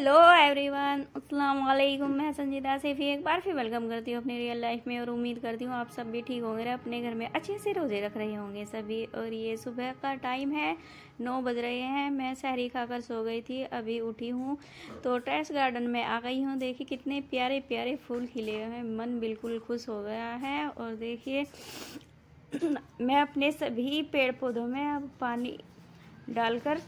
Hello everyone अस्सलाम वालेकुम मैं संजीदा सेफी एक बार फिर वेलकम करती हूँ अपने रियल लाइफ में और उम्मीद करती हूँ आप सब भी ठीक होंगे अपने घर में अच्छे से रोज़े रख रहे होंगे सभी और ये सुबह का टाइम है नौ बज रहे हैं मैं सहरी खाकर सो गई थी अभी उठी हूँ तो टेरेस गार्डन में आ गई हूँ देखिए कितने प्यारे प्यारे फूल खिले हुए हैं मन बिल्कुल खुश हो गया है और देखिए मैं अपने सभी पेड़ पौधों में अब पानी डालकर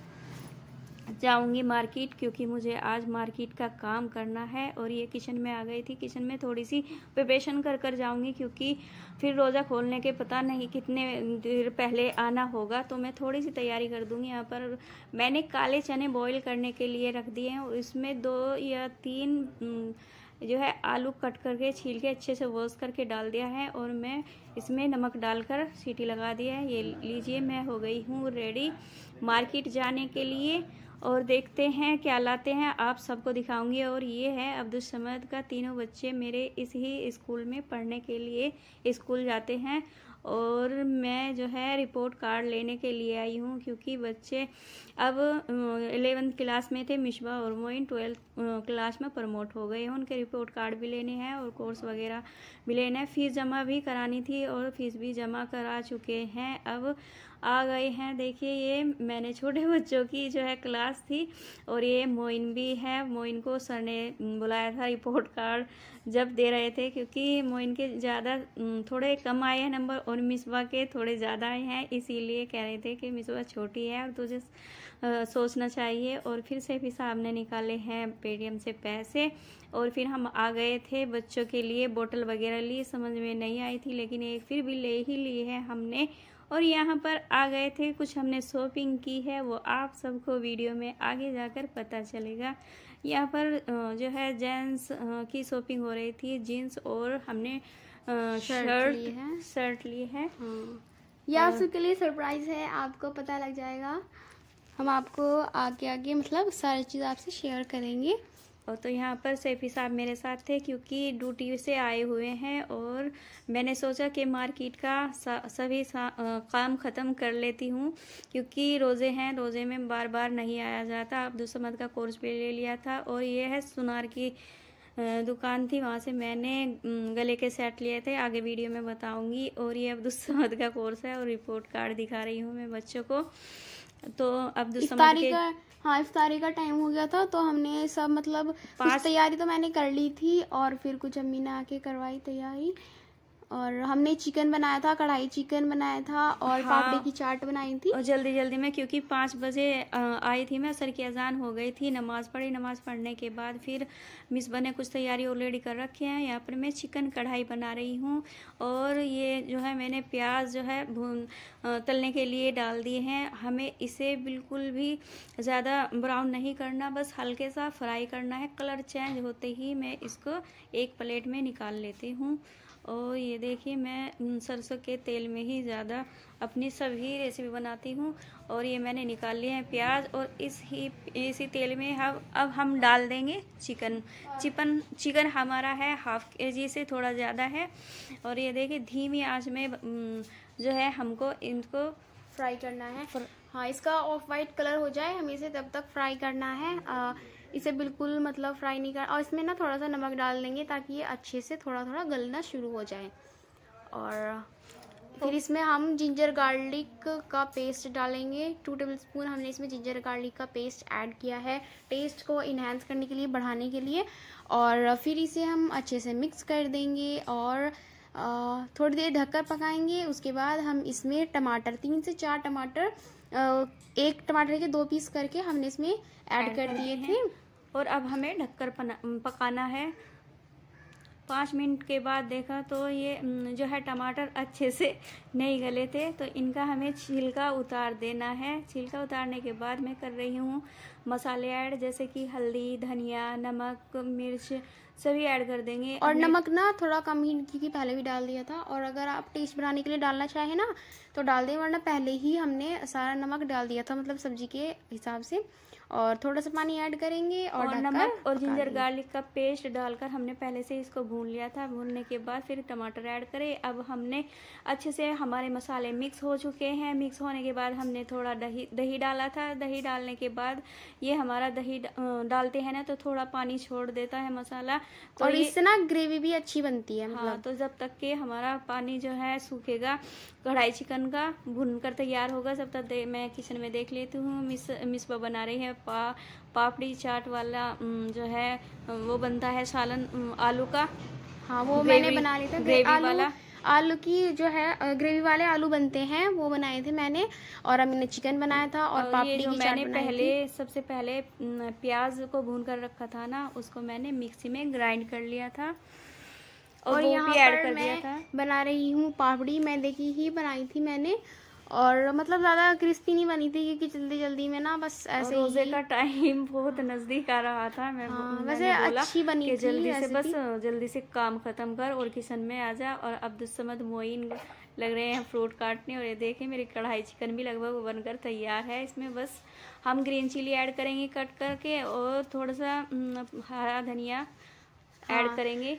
जाऊंगी मार्केट क्योंकि मुझे आज मार्केट का काम करना है और ये किचन में आ गई थी किचन में थोड़ी सी प्रिपरेशन कर कर जाऊंगी क्योंकि फिर रोज़ा खोलने के पता नहीं कितने देर पहले आना होगा तो मैं थोड़ी सी तैयारी कर दूंगी यहाँ पर मैंने काले चने बॉईल करने के लिए रख दिए हैं इसमें दो या तीन हम्म, जो है आलू कट करके छील के अच्छे से वॉश करके डाल दिया है और मैं इसमें नमक डालकर सीटी लगा दिया है ये लीजिए मैं हो गई हूँ रेडी मार्केट जाने के लिए और देखते हैं क्या लाते हैं आप सबको दिखाऊंगी और ये है अब्दुल समद का तीनों बच्चे मेरे इस ही स्कूल में पढ़ने के लिए स्कूल जाते हैं और मैं जो है रिपोर्ट कार्ड लेने के लिए आई हूँ क्योंकि बच्चे अब एलेवेंथ क्लास में थे मिशबा और मोइन ट्वेल्थ क्लास में प्रमोट हो गए हैं उनके रिपोर्ट कार्ड भी लेने हैं और कोर्स वगैरह भी लेने हैं फ़ीस जमा भी करानी थी और फीस भी जमा करा चुके हैं अब आ गए हैं देखिए ये मैंने छोटे बच्चों की जो है क्लास थी और ये मोइन भी है मोइन को सर ने बुलाया था रिपोर्ट कार्ड जब दे रहे थे क्योंकि मोइन के ज़्यादा थोड़े कम आए हैं नंबर और मिसबा के थोड़े ज़्यादा आए हैं इसीलिए कह रहे थे कि मिसबा छोटी है और तुझे सोचना चाहिए और फिर से भी हमने निकाले हैं पेटीएम से पैसे और फिर हम आ गए थे बच्चों के लिए बोतल वगैरह ली समझ में नहीं आई थी लेकिन एक फिर भी ले ही ली है हमने और यहाँ पर आ गए थे कुछ हमने शॉपिंग की है वो आप सबको वीडियो में आगे जाकर पता चलेगा यहाँ पर जो है जेंट्स की शॉपिंग हो रही थी जीन्स और हमने शर्ट ली है शर्ट ली है हाँ। या सबके लिए सरप्राइज है आपको पता लग जाएगा हम आपको आगे आगे मतलब सारी चीज़ आपसे शेयर करेंगे और तो यहाँ पर सैफी साहब मेरे साथ थे क्योंकि ड्यूटी से आए हुए हैं और मैंने सोचा कि मार्केट का सभी काम ख़त्म कर लेती हूँ क्योंकि रोज़े हैं रोज़े में बार बार नहीं आया जाता अब दूसमद का कोर्स भी ले लिया था और ये है सुनार की दुकान थी वहाँ से मैंने गले के सेट लिए थे आगे वीडियो में बताऊँगी और ये अब दूसमद का कोर्स है और रिपोर्ट कार्ड दिखा रही हूँ मैं बच्चों को तो अब इफ्तारी का हाँ इफ्तारी का टाइम हो गया था तो हमने सब मतलब तैयारी तो मैंने कर ली थी और फिर कुछ अम्मी ने आके करवाई तैयारी और हमने चिकन बनाया था कढ़ाई चिकन बनाया था और हाँ। पापड़ी की चाट बनाई थी और जल्दी जल्दी में क्योंकि पाँच बजे आई थी मैं सर की अजान हो गई थी नमाज़ पढ़ी नमाज़ पढ़ने के बाद फिर मिस बने कुछ तैयारी ऑलरेडी कर रखे हैं यहाँ पर मैं चिकन कढ़ाई बना रही हूँ और ये जो है मैंने प्याज जो है भून तलने के लिए डाल दिए हैं हमें इसे बिल्कुल भी ज़्यादा ब्राउन नहीं करना बस हल्के सा फ्राई करना है कलर चेंज होते ही मैं इसको एक प्लेट में निकाल लेती हूँ और ये देखिए मैं सरसों के तेल में ही ज़्यादा अपनी सभी रेसिपी बनाती हूँ और ये मैंने निकाल लिए हैं प्याज और इस ही इसी तेल में हम अब हम डाल देंगे चिकन चिकन चिकन हमारा है हाफ के जी से थोड़ा ज़्यादा है और ये देखिए धीमी आंच में जो है हमको इनको फ्राई करना है हाँ इसका ऑफ वाइट कलर हो जाए हमें इसे तब तक फ्राई करना है आ, इसे बिल्कुल मतलब फ्राई नहीं कर और इसमें ना थोड़ा सा नमक डाल देंगे ताकि ये अच्छे से थोड़ा थोड़ा गलना शुरू हो जाए और फिर इसमें हम जिंजर गार्लिक का पेस्ट डालेंगे टू टेबल स्पून हमने इसमें जिंजर गार्लिक का पेस्ट ऐड किया है टेस्ट को इन्हेंस करने के लिए बढ़ाने के लिए और फिर इसे हम अच्छे से मिक्स कर देंगे और थोड़ी देर ढककर पकाएंगे उसके बाद हम इसमें टमाटर तीन से चार टमाटर एक टमाटर के दो पीस करके हमने इसमें ऐड कर दिए थे और अब हमें ढककर पकाना है पाँच मिनट के बाद देखा तो ये जो है टमाटर अच्छे से नहीं गले थे तो इनका हमें छिलका उतार देना है छिलका उतारने के बाद मैं कर रही हूँ मसाले ऐड जैसे कि हल्दी धनिया नमक मिर्च सभी ऐड कर देंगे और नमक ना थोड़ा कम ही क्योंकि पहले भी डाल दिया था और अगर आप टेस्ट बनाने के लिए डालना चाहें ना तो डाल दें वरना पहले ही हमने सारा नमक डाल दिया था मतलब सब्जी के हिसाब से और थोड़ा सा पानी ऐड करेंगे और, नमक और जिंजर गार्लिक का पेस्ट डालकर हमने पहले से इसको भून लिया था भूनने के बाद फिर टमाटर ऐड करें अब हमने अच्छे से हमारे मसाले मिक्स हो चुके हैं मिक्स होने के बाद हमने थोड़ा दही दही डाला था दही डालने के बाद ये हमारा दही डालते हैं ना तो थोड़ा पानी छोड़ देता है मसाला तो और इससे ना ग्रेवी भी अच्छी बनती है हाँ, मतलब। तो जब तक के हमारा पानी जो है सूखेगा कढ़ाई चिकन का भून कर तैयार होगा जब तक मैं किचन में देख लेती हूँ मिस मिस बना रही है पा पापड़ी चाट वाला जो है वो बनता है सालन आलू का हाँ वो मैंने बना लिया था ग्रेवी आलू, वाला आलू की जो है ग्रेवी वाले आलू बनते हैं वो बनाए थे मैंने और हमने चिकन बनाया था और, पापड़ी की मैंने पहले सबसे पहले प्याज को भून कर रखा था ना उसको मैंने मिक्सी में ग्राइंड कर लिया था और, और यहाँ पर मैं बना रही हूँ पापड़ी मैदे की ही बनाई थी मैंने और मतलब ज़्यादा क्रिस्पी नहीं बनी थी क्योंकि जल्दी जल्दी में ना बस ऐसे रोजे का टाइम बहुत नज़दीक आ रहा था मैं हाँ, वैसे अच्छी बनी थी जल्दी से बस जल्दी से काम ख़त्म कर और किचन में आ जा और अब्दुलसमद मोइन लग रहे हैं फ्रूट काटने और ये देखें मेरी कढ़ाई चिकन भी लगभग बनकर तैयार है इसमें बस हम ग्रीन चिली ऐड करेंगे कट करके और थोड़ा सा हम्म, हरा धनिया ऐड हाँ, करेंगे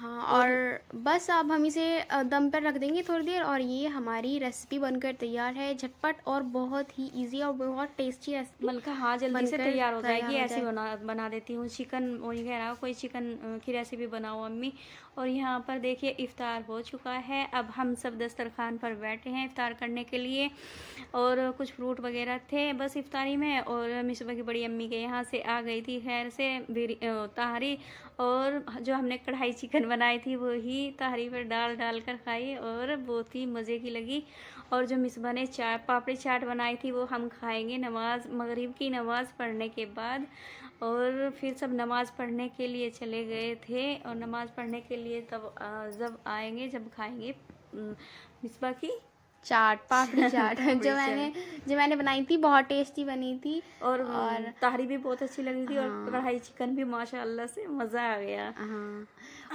हाँ और बस अब हम इसे दम पर रख देंगे थोड़ी देर और ये हमारी रेसिपी बनकर तैयार है झटपट और बहुत ही इजी और बहुत टेस्टी रेसिपी बल्कि हाँ जल्दी से तैयार हो जाएगी ऐसे बना बना देती हूँ चिकन वही कह रहा कोई चिकन की रेसिपी बनाओ अम्मी और यहाँ पर देखिए इफ़ार हो चुका है अब हम सब दस्तरखान पर बैठे हैं इफ़ार करने के लिए और कुछ फ्रूट वगैरह थे बस इफ्तारी में और मिसबा की बड़ी अम्मी के यहाँ से आ गई थी खैर से तहारी और जो हमने कढ़ाई चिकन बनाई थी वही तहरी पर डाल डाल कर खाई और बहुत ही मज़े की लगी और जो मिसबा ने चाट पापड़ी चाट बनाई थी वो हम खाएंगे नमाज मगरिब की नमाज़ पढ़ने के बाद और फिर सब नमाज़ पढ़ने के लिए चले गए थे और नमाज़ पढ़ने के लिए तब जब आएंगे जब खाएंगे मिसबा की चाट पापड़ी चाट जो मैंने जो मैंने बनाई थी बहुत टेस्टी बनी थी और और तहरी भी बहुत अच्छी लगी थी और कढ़ाई हाँ। चिकन भी माशाल्लाह से मज़ा आ गया हाँ।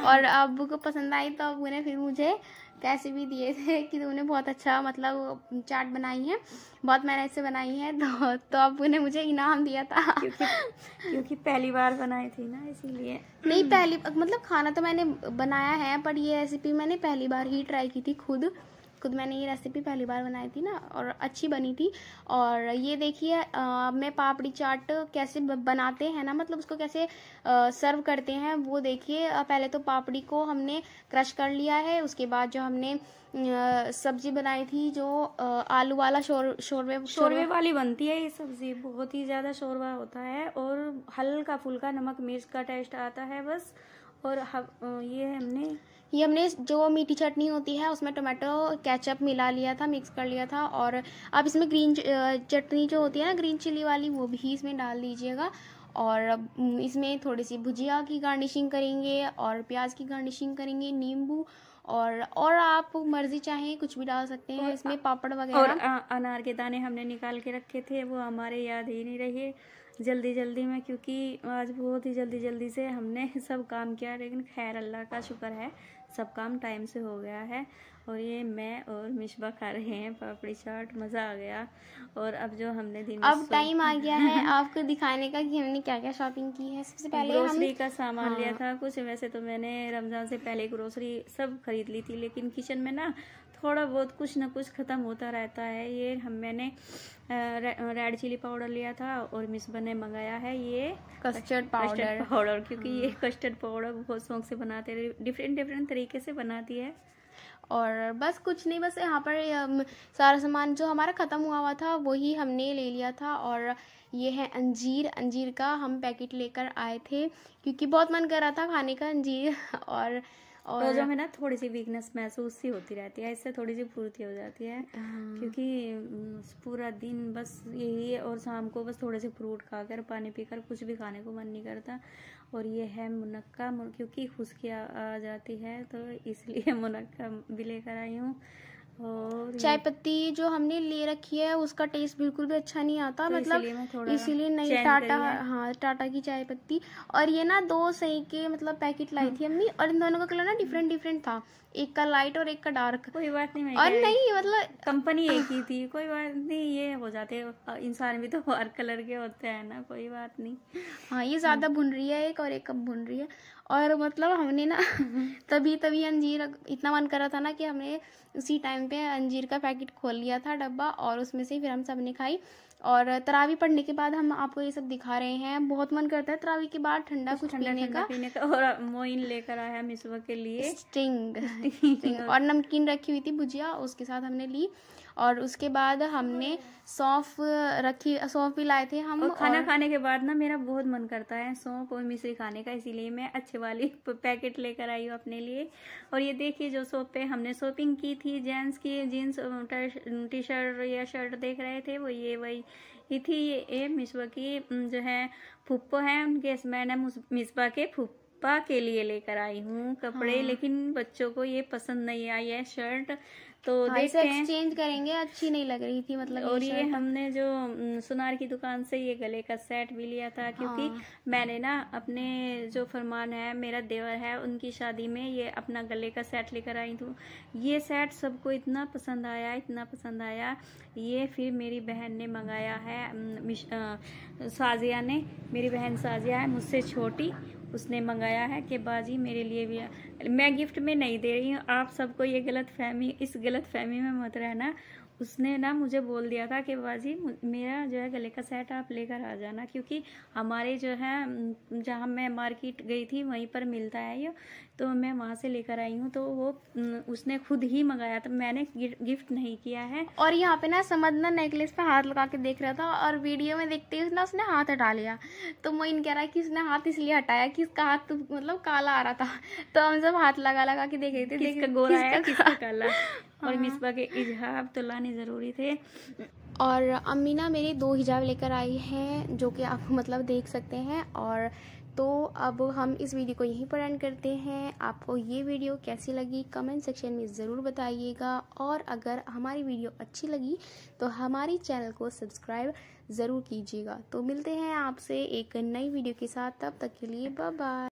और अब को पसंद आई तो अब उन्हें फिर मुझे पैसे भी दिए थे कि तुमने बहुत अच्छा मतलब चाट बनाई है बहुत मेहनत से बनाई है तो तो अब उन्हें मुझे इनाम दिया था क्योंकि क्योंकि पहली बार बनाई थी ना इसीलिए नहीं पहली मतलब खाना तो मैंने बनाया है पर ये रेसिपी मैंने पहली बार ही ट्राई की थी खुद खुद मैंने ये रेसिपी पहली बार बनाई थी ना और अच्छी बनी थी और ये देखिए मैं पापड़ी चाट कैसे बनाते हैं ना मतलब उसको कैसे सर्व करते हैं वो देखिए पहले तो पापड़ी को हमने क्रश कर लिया है उसके बाद जो हमने सब्जी बनाई थी जो आलू वाला शोर शोरबे शोरबे वाली बनती है ये सब्जी बहुत ही ज़्यादा शोरबा होता है और हल्का फुल्का नमक मिर्च का टेस्ट आता है बस और हाँ, ये हमने ये हमने जो मीठी चटनी होती है उसमें टोमेटो केचप मिला लिया था मिक्स कर लिया था और आप इसमें ग्रीन चटनी जो होती है ना ग्रीन चिली वाली वो भी इसमें डाल दीजिएगा और इसमें थोड़ी सी भुजिया की गार्निशिंग करेंगे और प्याज की गार्निशिंग करेंगे नींबू और और आप मर्जी चाहे कुछ भी डाल सकते हैं इसमें पापड़ वगैरह और अनार के दाने हमने निकाल के रखे थे वो हमारे याद ही नहीं रहे जल्दी जल्दी में क्योंकि आज बहुत ही जल्दी जल्दी से हमने सब काम किया लेकिन खैर अल्लाह का शुक्र है सब काम टाइम से हो गया है और ये मैं और मिशबा खा रहे हैं पापड़ी चाट मज़ा आ गया और अब जो हमने दिन अब टाइम आ गया है आपको दिखाने का कि हमने क्या क्या शॉपिंग की है सबसे पहले ग्रोसरी हम... का सामान हाँ। लिया था कुछ वैसे तो मैंने रमज़ान से पहले ग्रोसरी सब खरीद ली थी लेकिन किचन में ना थोड़ा बहुत कुछ ना कुछ ख़त्म होता रहता है ये हम मैंने रेड चिली पाउडर लिया था और मिसबा ने मंगाया है ये कस्टर्ड पाउडर पाउडर क्योंकि ये कस्टर्ड हाँ। पाउडर बहुत शौक से बनाते हैं डिफरेंट डिफरेंट तरीके से बनाती है और बस कुछ नहीं बस यहाँ पर सारा सामान जो हमारा ख़त्म हुआ हुआ था वही हमने ले लिया था और ये है अंजीर अंजीर का हम पैकेट लेकर आए थे क्योंकि बहुत मन कर रहा था खाने का अंजीर और और रोजों में ना थोड़ी सी वीकनेस महसूस ही होती रहती है इससे थोड़ी सी पूर्ति हो जाती है हाँ। क्योंकि पूरा दिन बस यही और शाम को बस थोड़े से फ्रूट खाकर पानी पीकर कुछ भी खाने को मन नहीं करता और ये है मुनक्का क्योंकि खुशकी आ जाती है तो इसलिए मुनक्का भी लेकर आई हूँ और चाय पत्ती जो हमने ले रखी है उसका टेस्ट बिल्कुल भी अच्छा नहीं आता तो मतलब इसीलिए नहीं टाटा हाँ टाटा की चाय पत्ती और ये ना दो सही के मतलब पैकेट लाई हाँ। थी अम्मी और इन दोनों का कलर ना डिफरेंट डिफरेंट था एक का लाइट और एक का डार्क कोई बात नहीं और नहीं मतलब कंपनी एक ही थी कोई बात नहीं ये हो जाते इंसान भी तो हर कलर के होते हैं ना कोई बात नहीं हाँ ये ज़्यादा भुन रही है एक और एक कम भुन रही है और मतलब हमने ना तभी तभी अंजीर इतना मन करा था ना कि हमने उसी टाइम पे अंजीर का पैकेट खोल लिया था डब्बा और उसमें से फिर हम सब ने खाई और तरावी पढ़ने के बाद हम आपको ये सब दिखा रहे हैं बहुत मन करता है तरावी के बाद ठंडा कुछ ठंडा पीने, का पीने का और मोइन लेकर आया मिसवा के लिए स्टिंग, स्टिंग और नमकीन रखी हुई थी भुजिया उसके साथ हमने ली और उसके बाद हमने सौंफ रखी सौंफ भी लाए थे हम और खाना और... खाने के बाद ना मेरा बहुत मन करता है सौंफ और मिश्री खाने का इसीलिए मैं अच्छे वाली पैकेट लेकर आई हूँ अपने लिए और ये देखिए जो सौंफ पे हमने शॉपिंग की थी जेंट्स की जीन्स टी शर्ट या शर्ट देख रहे थे वो ये वही ये थी ये मिसबा की जो है फुप्पो है उनके मैडम मिसबा के फुप्पो पापा के लिए लेकर आई हूँ कपड़े हाँ। लेकिन बच्चों को ये पसंद नहीं आई है शर्ट तो हाँ, देखते हैं करेंगे अच्छी नहीं लग रही थी मतलब और ये, ये हमने जो सुनार की दुकान से ये गले का सेट भी लिया था क्योंकि हाँ। मैंने ना अपने जो फरमान है मेरा देवर है उनकी शादी में ये अपना गले का सेट लेकर आई थी ये सेट सबको इतना पसंद आया इतना पसंद आया ये फिर मेरी बहन ने मंगाया है साजिया ने मेरी बहन साजिया है मुझसे छोटी उसने मंगाया है कि बाजी मेरे लिए भी मैं गिफ्ट में नहीं दे रही हूँ आप सबको ये गलत फहमी इस गलत फहमी में मत रहना उसने ना मुझे बोल दिया था कि बाजी मेरा जो है गले का सेट आप लेकर आ जाना क्योंकि हमारे जो है जहाँ मैं मार्केट गई थी वहीं पर मिलता है ये तो मैं वहाँ से लेकर आई हूँ तो वो उसने खुद ही मंगाया था मैंने गिफ्ट नहीं किया है और यहाँ पे ना समझना नेकलेस पे हाथ लगा के देख रहा था और वीडियो में देखते ही ना उसने हाथ हटा लिया तो मोइन कह रहा है कि उसने हाथ इसलिए हटाया कि उसका हाथ तो, मतलब काला आ रहा था तो हम सब हाथ लगा लगा के देख रहे थे गोला है काला और हाँ। मिसबा के इजहाब तो लाने ज़रूरी थे और अमीना मेरी दो हिजाब लेकर आई हैं जो कि आप मतलब देख सकते हैं और तो अब हम इस वीडियो को यहीं पर एंड करते हैं आपको ये वीडियो कैसी लगी कमेंट सेक्शन में ज़रूर बताइएगा और अगर हमारी वीडियो अच्छी लगी तो हमारे चैनल को सब्सक्राइब ज़रूर कीजिएगा तो मिलते हैं आपसे एक नई वीडियो के साथ तब तक के लिए बाय